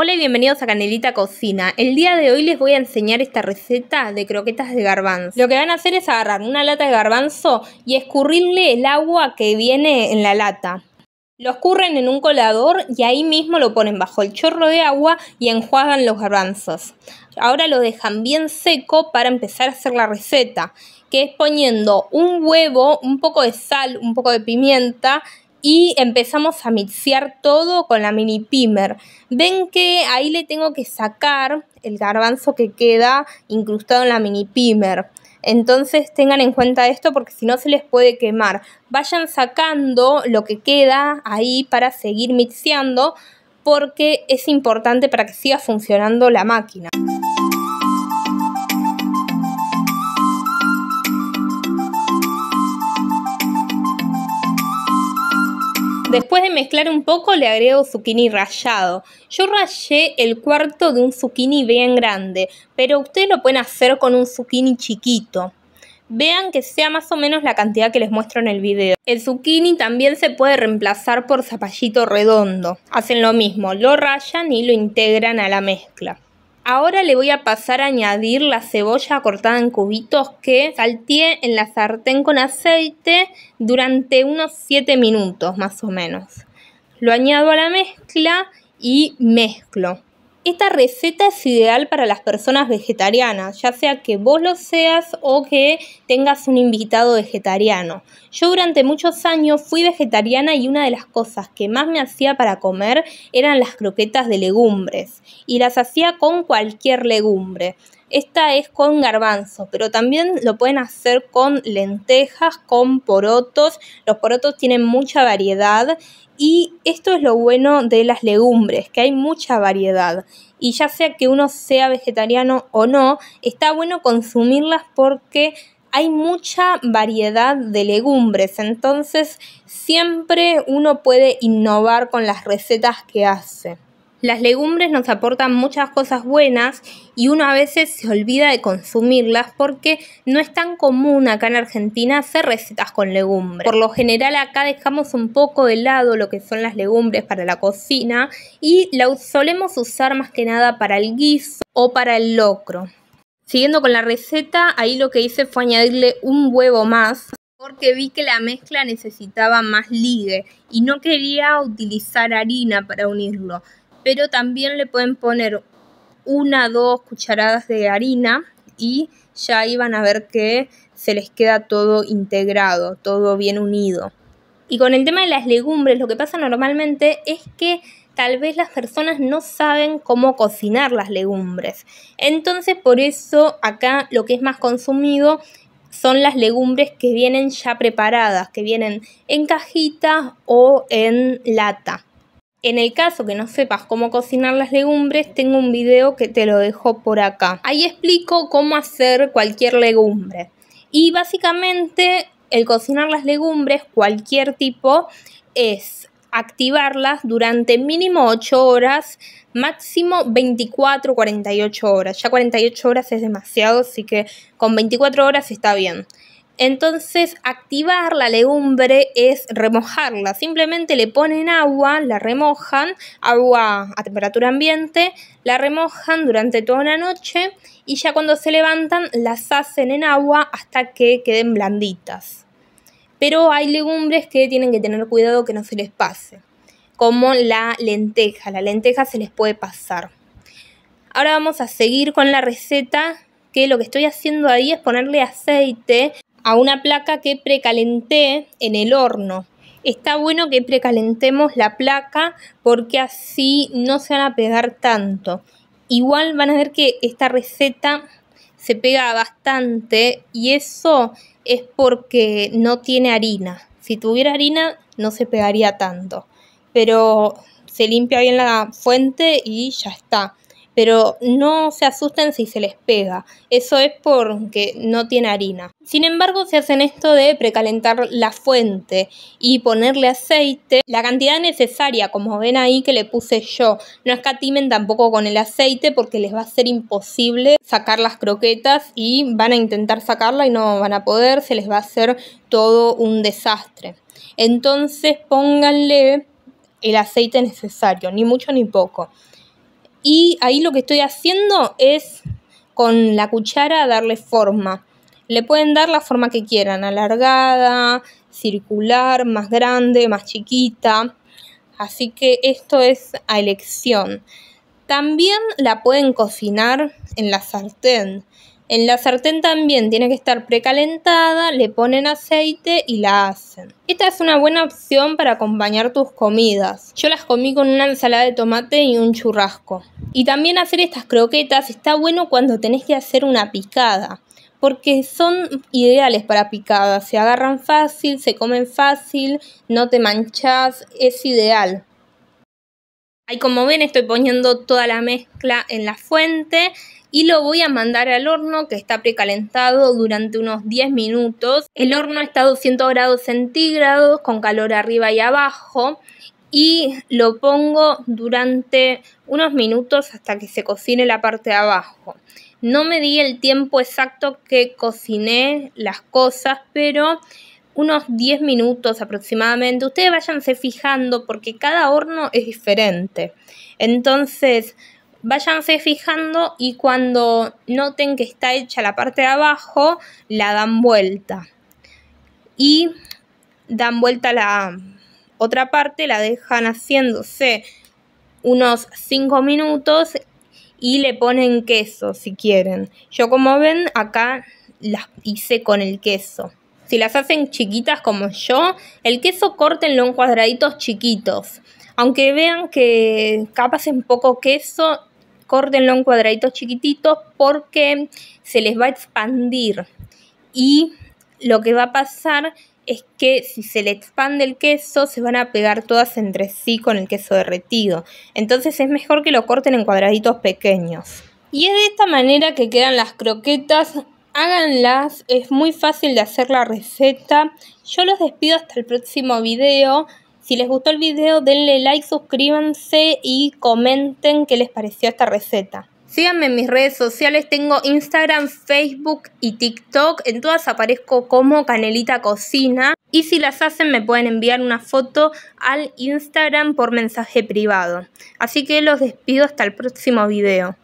Hola y bienvenidos a Canelita Cocina. El día de hoy les voy a enseñar esta receta de croquetas de garbanzo. Lo que van a hacer es agarrar una lata de garbanzo y escurrirle el agua que viene en la lata. Lo escurren en un colador y ahí mismo lo ponen bajo el chorro de agua y enjuagan los garbanzos. Ahora lo dejan bien seco para empezar a hacer la receta, que es poniendo un huevo, un poco de sal, un poco de pimienta y empezamos a mixear todo con la mini pimer. Ven que ahí le tengo que sacar el garbanzo que queda incrustado en la mini pimer. Entonces tengan en cuenta esto porque si no se les puede quemar. Vayan sacando lo que queda ahí para seguir mixeando porque es importante para que siga funcionando la máquina. Después de mezclar un poco le agrego zucchini rallado. Yo rallé el cuarto de un zucchini bien grande, pero ustedes lo pueden hacer con un zucchini chiquito. Vean que sea más o menos la cantidad que les muestro en el video. El zucchini también se puede reemplazar por zapallito redondo. Hacen lo mismo, lo rayan y lo integran a la mezcla. Ahora le voy a pasar a añadir la cebolla cortada en cubitos que salteé en la sartén con aceite durante unos 7 minutos más o menos. Lo añado a la mezcla y mezclo. Esta receta es ideal para las personas vegetarianas, ya sea que vos lo seas o que tengas un invitado vegetariano. Yo durante muchos años fui vegetariana y una de las cosas que más me hacía para comer eran las croquetas de legumbres y las hacía con cualquier legumbre. Esta es con garbanzo, pero también lo pueden hacer con lentejas, con porotos. Los porotos tienen mucha variedad y esto es lo bueno de las legumbres, que hay mucha variedad. Y ya sea que uno sea vegetariano o no, está bueno consumirlas porque hay mucha variedad de legumbres, entonces siempre uno puede innovar con las recetas que hace. Las legumbres nos aportan muchas cosas buenas y uno a veces se olvida de consumirlas porque no es tan común acá en Argentina hacer recetas con legumbres. Por lo general acá dejamos un poco de lado lo que son las legumbres para la cocina y la solemos usar más que nada para el guiso o para el locro. Siguiendo con la receta, ahí lo que hice fue añadirle un huevo más porque vi que la mezcla necesitaba más ligue y no quería utilizar harina para unirlo pero también le pueden poner una, o dos cucharadas de harina y ya ahí van a ver que se les queda todo integrado, todo bien unido. Y con el tema de las legumbres, lo que pasa normalmente es que tal vez las personas no saben cómo cocinar las legumbres. Entonces, por eso acá lo que es más consumido son las legumbres que vienen ya preparadas, que vienen en cajita o en lata. En el caso que no sepas cómo cocinar las legumbres, tengo un video que te lo dejo por acá. Ahí explico cómo hacer cualquier legumbre. Y básicamente el cocinar las legumbres, cualquier tipo, es activarlas durante mínimo 8 horas, máximo 24, 48 horas. Ya 48 horas es demasiado, así que con 24 horas está bien. Entonces activar la legumbre es remojarla. Simplemente le ponen agua, la remojan, agua a temperatura ambiente, la remojan durante toda una noche y ya cuando se levantan las hacen en agua hasta que queden blanditas. Pero hay legumbres que tienen que tener cuidado que no se les pase, como la lenteja. La lenteja se les puede pasar. Ahora vamos a seguir con la receta que lo que estoy haciendo ahí es ponerle aceite a una placa que precalenté en el horno. Está bueno que precalentemos la placa porque así no se van a pegar tanto. Igual van a ver que esta receta se pega bastante y eso es porque no tiene harina. Si tuviera harina no se pegaría tanto, pero se limpia bien la fuente y ya está pero no se asusten si se les pega, eso es porque no tiene harina. Sin embargo, se hacen esto de precalentar la fuente y ponerle aceite, la cantidad necesaria, como ven ahí que le puse yo. No escatimen tampoco con el aceite porque les va a ser imposible sacar las croquetas y van a intentar sacarla y no van a poder, se les va a hacer todo un desastre. Entonces pónganle el aceite necesario, ni mucho ni poco y ahí lo que estoy haciendo es con la cuchara darle forma. Le pueden dar la forma que quieran, alargada, circular, más grande, más chiquita. Así que esto es a elección. También la pueden cocinar en la sartén. En la sartén también tiene que estar precalentada, le ponen aceite y la hacen. Esta es una buena opción para acompañar tus comidas. Yo las comí con una ensalada de tomate y un churrasco. Y también hacer estas croquetas está bueno cuando tenés que hacer una picada porque son ideales para picadas, se agarran fácil, se comen fácil, no te manchas, es ideal. Ahí como ven estoy poniendo toda la mezcla en la fuente y lo voy a mandar al horno que está precalentado durante unos 10 minutos. El horno está a 200 grados centígrados con calor arriba y abajo y lo pongo durante unos minutos hasta que se cocine la parte de abajo. No me di el tiempo exacto que cociné las cosas, pero unos 10 minutos aproximadamente. Ustedes váyanse fijando porque cada horno es diferente. Entonces, váyanse fijando y cuando noten que está hecha la parte de abajo, la dan vuelta. Y dan vuelta la otra parte, la dejan haciéndose unos 5 minutos y le ponen queso si quieren. Yo como ven acá las hice con el queso. Si las hacen chiquitas como yo, el queso córtenlo en cuadraditos chiquitos. Aunque vean que capas en poco queso, Córtenlo en cuadraditos chiquititos porque se les va a expandir. Y lo que va a pasar es que si se le expande el queso, se van a pegar todas entre sí con el queso derretido. Entonces es mejor que lo corten en cuadraditos pequeños. Y es de esta manera que quedan las croquetas. Háganlas, es muy fácil de hacer la receta. Yo los despido hasta el próximo video. Si les gustó el video, denle like, suscríbanse y comenten qué les pareció esta receta. Síganme en mis redes sociales, tengo Instagram, Facebook y TikTok. En todas aparezco como Canelita Cocina. Y si las hacen me pueden enviar una foto al Instagram por mensaje privado. Así que los despido hasta el próximo video.